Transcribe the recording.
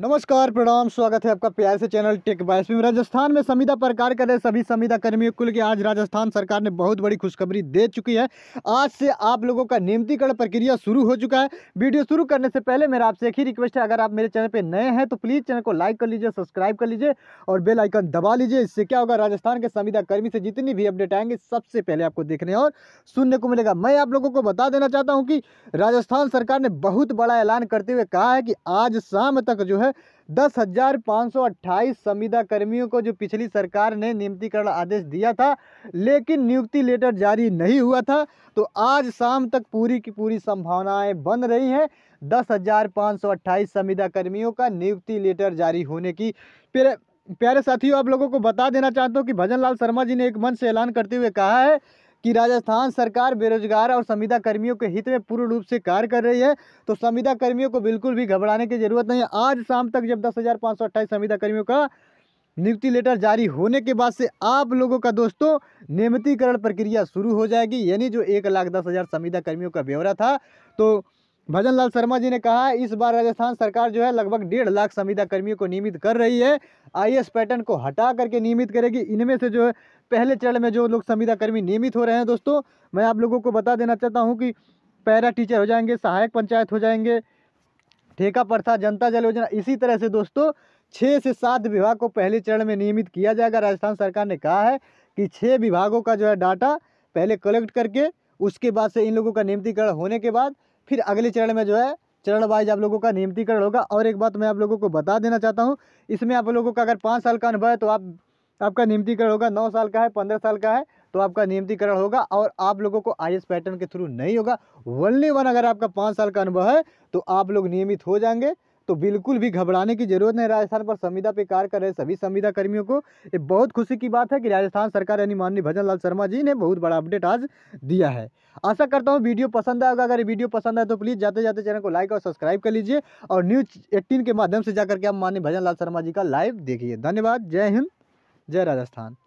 नमस्कार प्रणाम स्वागत है आपका प्यार से चैनल टेक बायस में राजस्थान में संविदा पर कार्य कर रहे सभी संविदा कर्मियों को लेकर आज राजस्थान सरकार ने बहुत बड़ी खुशखबरी दे चुकी है आज से आप लोगों का नियमितीकरण प्रक्रिया शुरू हो चुका है वीडियो शुरू करने से पहले मेरा आपसे एक ही रिक्वेस्ट है अगर आप मेरे चैनल पर नए हैं तो प्लीज़ चैनल को लाइक कर लीजिए सब्सक्राइब कर लीजिए और बेलाइकन दबा लीजिए इससे क्या होगा राजस्थान के संविदा कर्मी से जितनी भी अपडेट आएंगे सबसे पहले आपको देखने और सुनने को मिलेगा मैं आप लोगों को बता देना चाहता हूँ कि राजस्थान सरकार ने बहुत बड़ा ऐलान करते हुए कहा है कि आज शाम तक जो है है दस हजार पाँच सौ अट्ठाईस संविदा कर्मियों को जो पिछली सरकार ने नियमितीकरण आदेश दिया था लेकिन नियुक्ति लेटर जारी नहीं हुआ था तो आज शाम तक पूरी की पूरी संभावनाएं बन रही हैं दस हजार पाँच सौ अट्ठाईस संविदा कर्मियों का नियुक्ति लेटर जारी होने की प्यारे प्यारे साथियों आप लोगों को बता देना चाहता हूँ कि भजन लाल शर्मा जी ने एक मंच से ऐलान करते हुए कहा है कि राजस्थान सरकार बेरोजगार और संविदा कर्मियों के हित में पूर्ण रूप से कार्य कर रही है तो संविदा कर्मियों को बिल्कुल भी घबराने की जरूरत नहीं है आज शाम तक जब दस हज़ार पाँच सौ अट्ठाईस संविदा कर्मियों का नियुक्ति लेटर जारी होने के बाद से आप लोगों का दोस्तों नियमितीकरण प्रक्रिया शुरू हो जाएगी यानी जो एक लाख दस हज़ार संविदा कर्मियों का ब्यौरा था तो भजन लाल शर्मा जी ने कहा इस बार राजस्थान सरकार जो है लगभग डेढ़ लाख संविदा कर्मियों को नियमित कर रही है आईएएस पैटर्न को हटा करके नियमित करेगी इनमें से जो है पहले चरण में जो लोग संविदा कर्मी नियमित हो रहे हैं दोस्तों मैं आप लोगों को बता देना चाहता हूँ कि पैरा टीचर हो जाएंगे सहायक पंचायत हो जाएंगे ठेका प्रथा जनता जल योजना इसी तरह से दोस्तों छः से सात विभाग को पहले चरण में नियमित किया जाएगा राजस्थान सरकार ने कहा है कि छः विभागों का जो है डाटा पहले कलेक्ट करके उसके बाद से इन लोगों का नियमितीकरण होने के बाद फिर अगले चरण में जो है चरण वाइज आप लोगों का नियमतीकरण होगा और एक बात मैं आप लोगों को बता देना चाहता हूँ इसमें आप लोगों का अगर पाँच साल का अनुभव है तो आप आपका नियमतीकरण होगा नौ साल का है पंद्रह साल का है तो आपका नियमतीकरण होगा और आप लोगों को आई पैटर्न के थ्रू नहीं होगा वनली वन अगर आपका पाँच साल का अनुभव है तो आप लोग नियमित हो जाएंगे तो बिल्कुल भी घबराने की जरूरत नहीं राजस्थान पर संविदा पे कार्य कर रहे सभी संविदा कर्मियों को ये बहुत खुशी की बात है कि राजस्थान सरकार यानी माननीय भजन लाल शर्मा जी ने बहुत बड़ा अपडेट आज दिया है आशा करता हूँ वीडियो पसंद आएगा अगर वीडियो पसंद आए तो प्लीज़ जाते जाते चैनल को लाइक और सब्सक्राइब कर लीजिए और न्यूज एट्टीन के माध्यम से जाकर के आप माननीय भजन लाल शर्मा जी का लाइव देखिए धन्यवाद जय हिंद जय राजस्थान